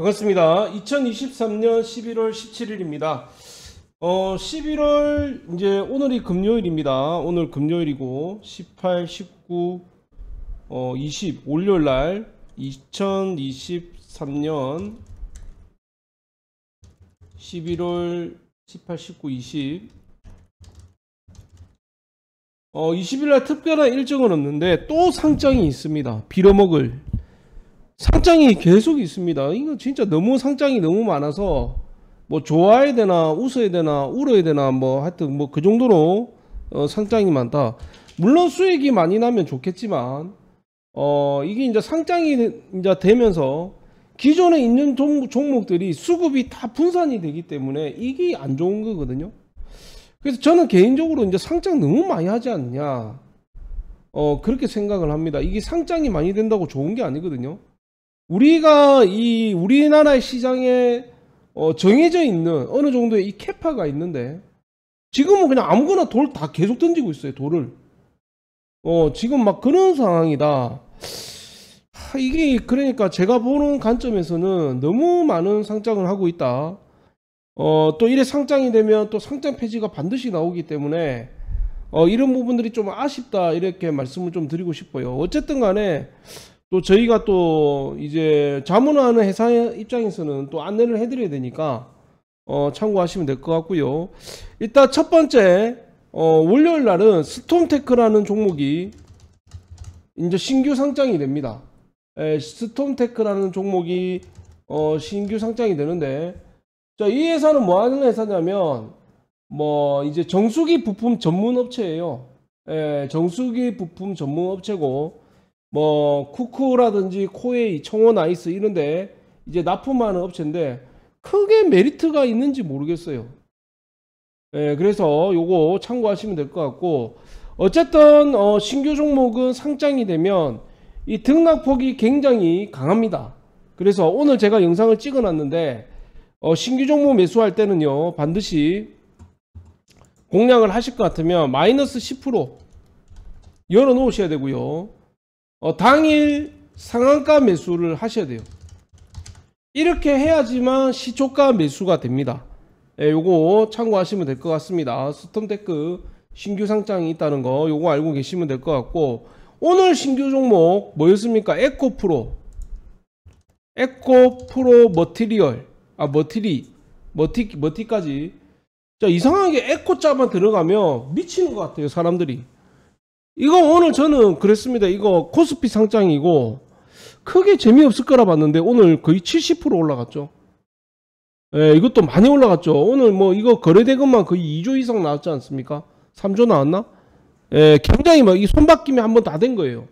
반갑습니다. 2023년 11월 17일입니다. 어, 11월 이제 오늘이 금요일입니다. 오늘 금요일이고 18, 19, 어, 20 월요일 날 2023년 11월 18, 19, 20 어, 20일 날 특별한 일정은 없는데 또 상장이 있습니다. 빌어먹을 상장이 계속 있습니다. 이거 진짜 너무 상장이 너무 많아서 뭐 좋아야 되나 웃어야 되나 울어야 되나 뭐 하여튼 뭐 그 정도로 어 상장이 많다. 물론 수익이 많이 나면 좋겠지만 어 이게 이제 상장이 이제 되면서 기존에 있는 종목들이 수급이 다 분산이 되기 때문에 이게 안 좋은 거거든요. 그래서 저는 개인적으로 이제 상장 너무 많이 하지 않냐. 어 그렇게 생각을 합니다. 이게 상장이 많이 된다고 좋은 게 아니거든요. 우리가 이 우리나라의 시장에 어 정해져 있는 어느 정도의 이 캐파가 있는데 지금은 그냥 아무거나 돌 다 계속 던지고 있어요 돌을 어 지금 막 그런 상황이다 하, 이게 그러니까 제가 보는 관점에서는 너무 많은 상장을 하고 있다 어또 이래 상장이 되면 또 상장 폐지가 반드시 나오기 때문에 어 이런 부분들이 좀 아쉽다 이렇게 말씀을 좀 드리고 싶어요 어쨌든 간에 또 저희가 또 이제 자문하는 회사 입장에서는 또 안내를 해드려야 되니까 어, 참고하시면 될 것 같고요. 일단 첫 번째 어, 월요일 날은 스톰테크라는 종목이 이제 신규 상장이 됩니다. 에, 예, 스톰테크라는 종목이 어, 신규 상장이 되는데 자, 이 회사는 뭐 하는 회사냐면 뭐 이제 정수기 부품 전문 업체예요. 에, 예, 정수기 부품 전문 업체고 뭐 쿠쿠라든지 코에이, 청원아이스 이런데 이제 납품하는 업체인데 크게 메리트가 있는지 모르겠어요. 예, 그래서 요거 참고하시면 될 것 같고 어쨌든 어, 신규 종목은 상장이 되면 이 등락폭이 굉장히 강합니다. 그래서 오늘 제가 영상을 찍어놨는데 어, 신규 종목 매수할 때는요 반드시 공략을 하실 것 같으면 마이너스 10% 열어놓으셔야 되고요. 어, 당일 상한가 매수를 하셔야 돼요. 이렇게 해야지만 시초가 매수가 됩니다. 예, 요거 참고하시면 될 것 같습니다. 스톰테크 신규 상장이 있다는 거 요거 알고 계시면 될 것 같고 오늘 신규 종목 뭐였습니까? 에코프로 에코프로 머티리얼 아 머티리 머티 머티까지 자 이상하게 에코자만 들어가면 미치는 것 같아요 사람들이 이거 오늘 저는 그랬습니다. 이거 코스피 상장이고 크게 재미없을 거라 봤는데 오늘 거의 70% 올라갔죠. 예, 이것도 많이 올라갔죠. 오늘 뭐 이거 거래대금만 거의 2조 이상 나왔지 않습니까? 3조 나왔나? 예, 굉장히 막 이 손바뀜이 한 번 다 된 거예요.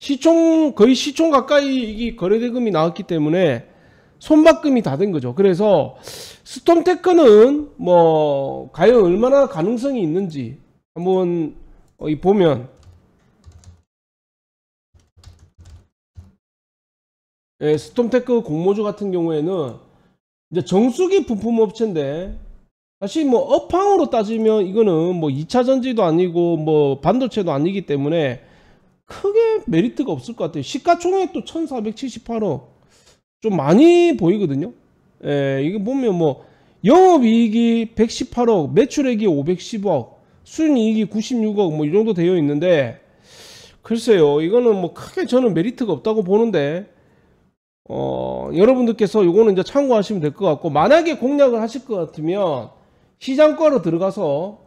시총 거의 시총 가까이 이게 거래대금이 나왔기 때문에 손바뀜이 다 된 거죠. 그래서 스톰테크는 뭐 과연 얼마나 가능성이 있는지 한번 어, 이 보면 예, 스톰테크 공모주 같은 경우에는 이제 정수기 부품 업체인데 사실 뭐 업황으로 따지면 이거는 뭐 2차 전지도 아니고 뭐 반도체도 아니기 때문에 크게 메리트가 없을 것 같아요. 시가총액도 1478억 좀 많이 보이거든요. 예, 이거 보면 뭐 영업이익이 118억, 매출액이 510억, 순이익이 96억 뭐 이 정도 되어 있는데 글쎄요 이거는 뭐 크게 저는 메리트가 없다고 보는데 어 여러분들께서 요거는 이제 참고하시면 될 것 같고 만약에 공략을 하실 것 같으면 시장가로 들어가서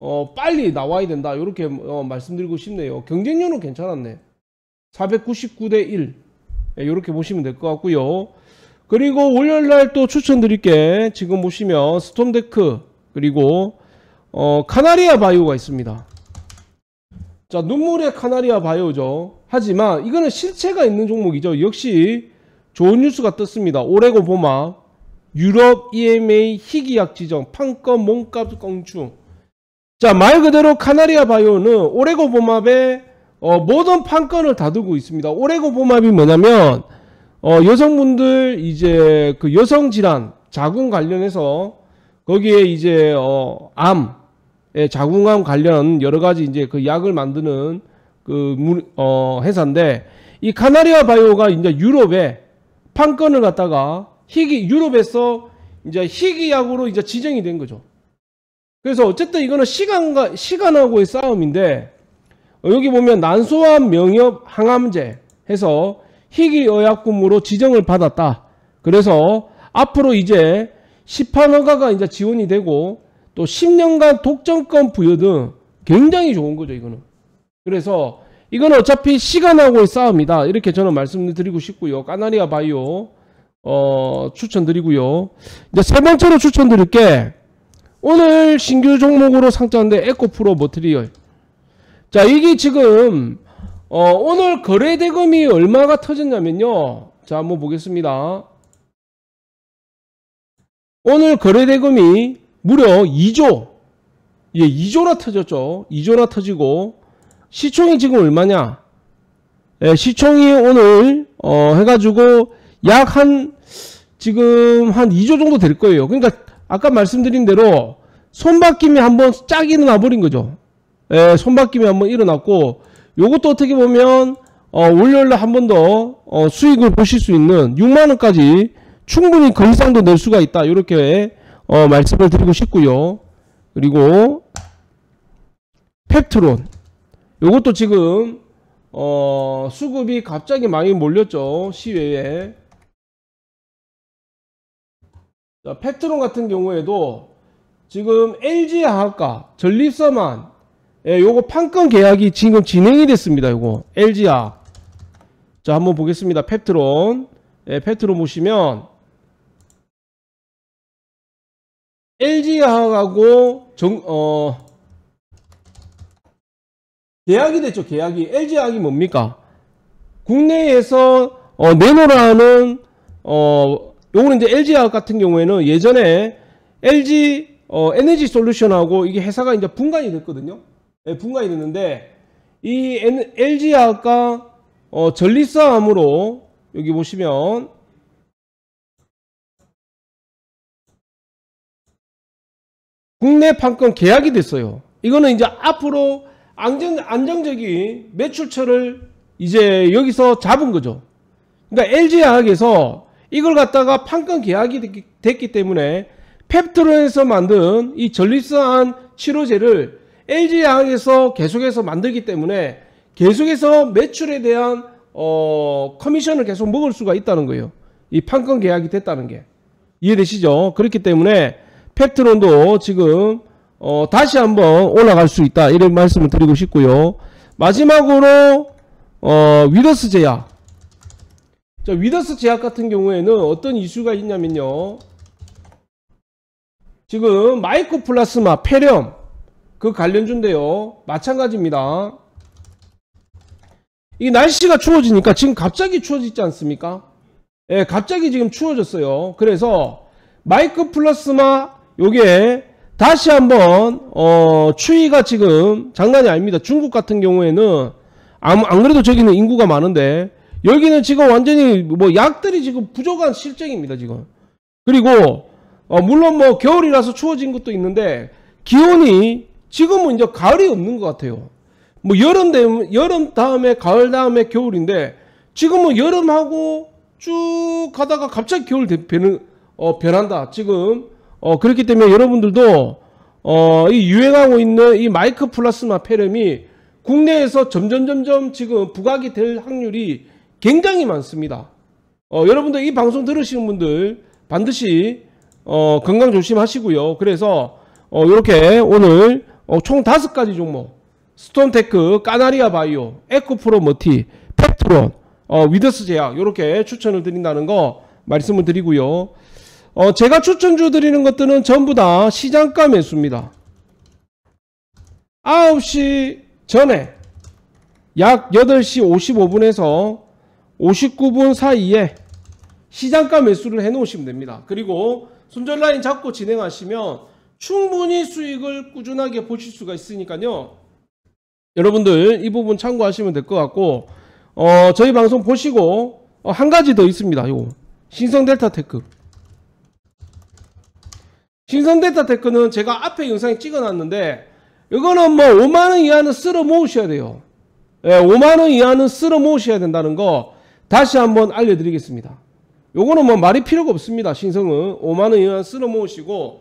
어 빨리 나와야 된다 이렇게 어 말씀드리고 싶네요 경쟁률은 괜찮았네 499대 1 이렇게 보시면 될 것 같고요 그리고 월요일날 또 추천드릴게 지금 보시면 스톰데크 그리고 어, 카나리아 바이오가 있습니다. 자, 눈물의 카나리아 바이오죠. 하지만 이거는 실체가 있는 종목이죠. 역시 좋은 뉴스가 떴습니다. 오레고 보마 유럽 EMA 희귀약 지정 판권 몸값 껑충 자, 말 그대로 카나리아 바이오는 오레고 보마의 어, 모든 판권을 다루고 있습니다. 오레고 보마이 뭐냐면 어, 여성분들 이제 그 여성 질환 자궁 관련해서 거기에 이제 어, 암 예, 자궁암 관련 여러 가지 이제 그 약을 만드는 그 물, 어, 회사인데 이 카나리아 바이오가 이제 유럽에 판권을 갖다가 희귀 유럽에서 이제 희귀약으로 이제 지정이 된 거죠. 그래서 어쨌든 이거는 시간과 시간하고의 싸움인데 어, 여기 보면 난소암 명엽 항암제 해서 희귀의약품으로 지정을 받았다. 그래서 앞으로 이제 시판허가가 이제 지원이 되고 또 10년간 독점권 부여 등 굉장히 좋은 거죠, 이거는. 그래서 이건 어차피 시간하고의 싸움이다. 이렇게 저는 말씀드리고 싶고요. 까나리아 바이오 어, 추천드리고요. 이제 세 번째로 추천드릴 게 오늘 신규 종목으로 상장된 에코프로 모트리얼. 자, 이게 지금 어, 오늘 거래 대금이 얼마가 터졌냐면요. 자, 한번 보겠습니다. 오늘 거래 대금이 무려 2조 예, 2조나 터졌죠. 2조나 터지고 시총이 지금 얼마냐? 예, 시총이 오늘 어, 해가지고 약 한 지금 한 2조 정도 될 거예요. 그러니까 아까 말씀드린 대로 손바뀜이 한 번 짝 일어나 버린 거죠. 예, 손바뀜이 한번 일어났고 요것도 어떻게 보면 어, 월요일날 한 번더 어, 수익을 보실 수 있는 6만 원까지 충분히 검 그 이상도 낼 수가 있다. 이렇게 어, 말씀을 드리고 싶고요. 그리고 펩트론 이것도 지금 어, 수급이 갑자기 많이 몰렸죠. 시외에. 자, 펩트론 같은 경우에도 지금 LG 하학과 전립선만 예, 요거 판권 계약이 지금 진행이 됐습니다. 요거 LG야. 자, 한번 보겠습니다. 펩트론. 예, 펩트론 보시면 LG화학하고 정, 어, 계약이 됐죠, 계약이. LG화학이 뭡니까? 국내에서 어, 내노라는 어, 요거는 이제 LG화학 같은 경우에는 예전에 LG 어, 에너지 솔루션하고 이게 회사가 이제 분간이 됐거든요. 네, 분간이 됐는데 이 LG화학과 어, 전리싸움으로 여기 보시면 국내 판권 계약이 됐어요. 이거는 이제 앞으로 안정, 안정적인 매출처를 이제 여기서 잡은 거죠. 그러니까 LG화학에서 이걸 갖다가 판권 계약이 됐기, 됐기 때문에 펩트론에서 만든 이 전립선 치료제를 LG화학에서 계속해서 만들기 때문에 계속해서 매출에 대한 어, 커미션을 계속 먹을 수가 있다는 거예요. 이 판권 계약이 됐다는 게. 이해되시죠? 그렇기 때문에 펩트론도 지금 어, 다시 한번 올라갈 수 있다 이런 말씀을 드리고 싶고요 마지막으로 어, 위더스 제약 자, 위더스 제약 같은 경우에는 어떤 이슈가 있냐면요 지금 마이코플라스마 폐렴 그 관련주인데요 마찬가지입니다 이 날씨가 추워지니까 지금 갑자기 추워지지 않습니까 예, 갑자기 지금 추워졌어요 그래서 마이크플라스마 요게 다시 한번 어 추위가 지금 장난이 아닙니다. 중국 같은 경우에는 안 그래도 저기는 인구가 많은데 여기는 지금 완전히 뭐 약들이 지금 부족한 실정입니다. 지금 그리고 어 물론 뭐 겨울이라서 추워진 것도 있는데 기온이 지금은 이제 가을이 없는 것 같아요. 뭐 여름 되면 여름 다음에 가을 다음에 겨울인데 지금은 여름하고 쭉 가다가 갑자기 겨울 되는 어 변한다. 지금 어, 그렇기 때문에 여러분들도 어, 이 유행하고 있는 이 마이크 플라스마 폐렴이 국내에서 점점 점점 지금 부각이 될 확률이 굉장히 많습니다. 어, 여러분들 이 방송 들으시는 분들 반드시 어, 건강 조심하시고요. 그래서 어, 이렇게 오늘 어, 총 다섯 가지 종목 스톤테크, 까나리아 바이오, 에코프로 머티, 팩트론, 어, 위더스 제약 이렇게 추천을 드린다는 거 말씀을 드리고요. 어, 제가 추천주 드리는 것들은 전부 다 시장가 매수입니다. 9시 전에 약 8시 55분에서 59분 사이에 시장가 매수를 해 놓으시면 됩니다. 그리고 손절라인 잡고 진행하시면 충분히 수익을 꾸준하게 보실 수가 있으니까요. 여러분들 이 부분 참고하시면 될 것 같고 어, 저희 방송 보시고 어, 한 가지 더 있습니다. 요 신성 델타 테크 신선데이터 테크는 제가 앞에 영상에 찍어놨는데 이거는 뭐 5만원 이하는 쓸어 모으셔야 돼요. 예, 5만원 이하는 쓸어 모으셔야 된다는 거 다시 한번 알려드리겠습니다. 요거는 뭐 말이 필요가 없습니다. 신성은 5만원 이하 는 쓸어 모으시고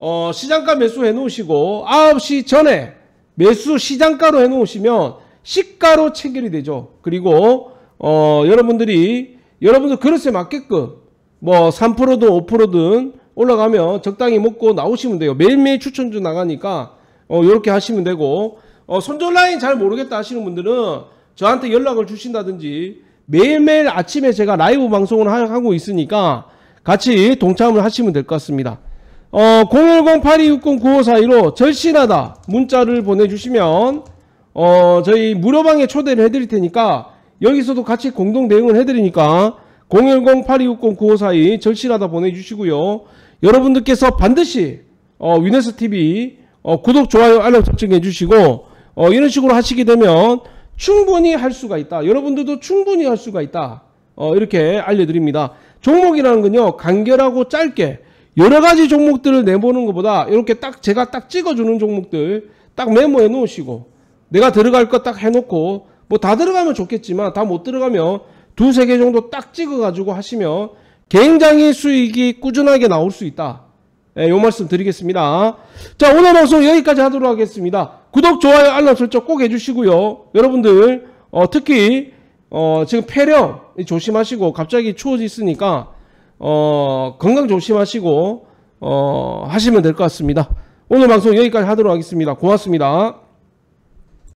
어, 시장가 매수 해놓으시고 9시 전에 매수 시장가로 해놓으시면 시가로 체결이 되죠. 그리고 어, 여러분들이 여러분들 그릇에 맞게끔 뭐 3%든 5%든 올라가면 적당히 먹고 나오시면 돼요. 매일매일 추천주 나가니까 이렇게 어, 하시면 되고 어, 손절 라인 잘 모르겠다 하시는 분들은 저한테 연락을 주신다든지 매일매일 아침에 제가 라이브 방송을 하고 있으니까 같이 동참을 하시면 될 것 같습니다. 어, 0 1 0 8 2 6 0 9 5 4 2로 절실하다 문자를 보내주시면 어, 저희 무료방에 초대를 해드릴 테니까 여기서도 같이 공동 대응을 해드리니까 010-8260-9542 절실하다 보내주시고요. 여러분들께서 반드시 어, 위네스 TV 어, 구독, 좋아요, 알람 설정해 주시고 어, 이런 식으로 하시게 되면 충분히 할 수가 있다. 여러분들도 충분히 할 수가 있다. 어, 이렇게 알려드립니다. 종목이라는 건요 간결하고 짧게 여러 가지 종목들을 내보는 것보다 이렇게 딱 제가 딱 찍어주는 종목들 딱 메모해 놓으시고 내가 들어갈 것 딱 해놓고 뭐 다 들어가면 좋겠지만 다 못 들어가면 두세 개 정도 딱 찍어가지고 하시면 굉장히 수익이 꾸준하게 나올 수 있다. 예, 요 말씀 드리겠습니다. 자, 오늘 방송 여기까지 하도록 하겠습니다. 구독, 좋아요, 알람 설정 꼭 해주시고요. 여러분들, 어, 특히, 어, 지금 폐렴 조심하시고, 갑자기 추워지시니까 어, 건강 조심하시고, 어, 하시면 될 것 같습니다. 오늘 방송 여기까지 하도록 하겠습니다. 고맙습니다.